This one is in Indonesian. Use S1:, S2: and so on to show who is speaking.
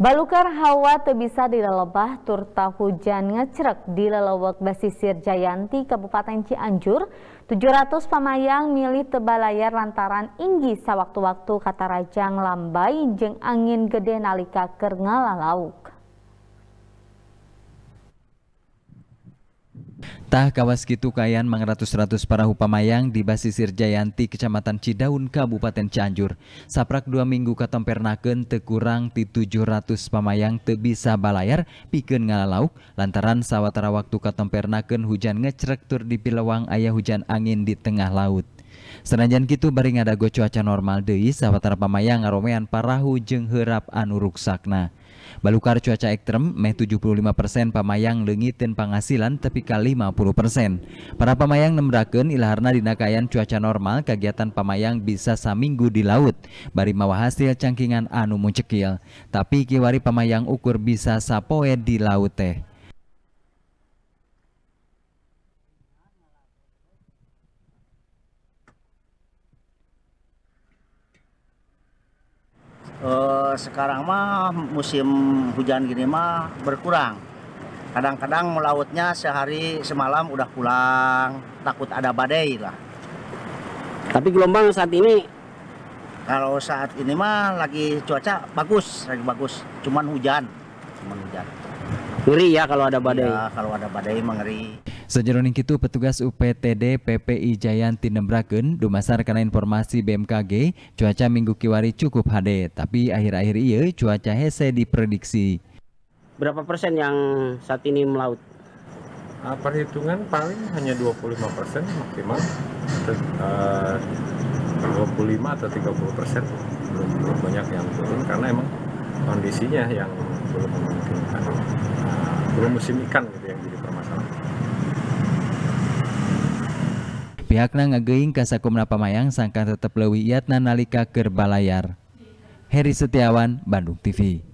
S1: Balukar hawa tebisa di lelebah turta hujan ngecerek di lelewak basisir Jayanti Kabupaten Cianjur. 700 pemayang milih tebal layar lantaran inggi sewaktu waktu kata rajang lambai jeng angin gede nalika kerngala lauk.
S2: Tah kawas gitu kayan mangratus-ratus para hupamayang di basisir Jayanti, Kecamatan Cidaun, Kabupaten Cianjur. Saprak dua minggu katempernaken tekurang ti ratus pamayang te bisa balayar piken ngalalauk lantaran sawatara waktu katempernaken hujan ngecrek tur di pilewang ayah hujan angin di tengah laut. Senajan gitu, baring go cuaca normal Dei sahabat pamayang ngaromean parahu jeung herap anu ruksakna. Balukar cuaca ekstrem meh 75% pamayang leungiteun penghasilan tapi ka 50%. Para pamayang nembrakeun ilaharna dina kaayaan cuaca normal kegiatan pamayang bisa saminggu di laut bari mawa hasil cangkingan anu muncikil, Tapi kiwari pamayang ukur bisa sapoe di laut teh.
S3: eh, sekarang mah musim hujan gini mah berkurang. Kadang-kadang melautnya sehari semalam udah pulang, takut ada badai lah. Tapi gelombang saat ini kalau saat ini mah lagi cuaca bagus, lagi bagus, cuman hujan, cuman hujan. Ngeri ya kalau ada badai. Ya, kalau ada badai mengeri.
S2: Sejeroning itu petugas UPTD PPI Jayanti Nembraken dumasar karena informasi BMKG cuaca minggu kiwari cukup hade tapi akhir-akhir iya cuaca hese diprediksi.
S3: Berapa persen yang saat ini melaut? Uh, perhitungan paling hanya 25 persen maksimal ah, uh, 25 atau 30 persen belum, belum banyak yang turun karena emang kondisinya yang belum memungkinkan uh, belum musim ikan gitu yang di
S2: pihakna ngageing ka sakumna pamayang sangkan tetap lewi iatna nalika gerbalayar Heri Setiawan Bandung TV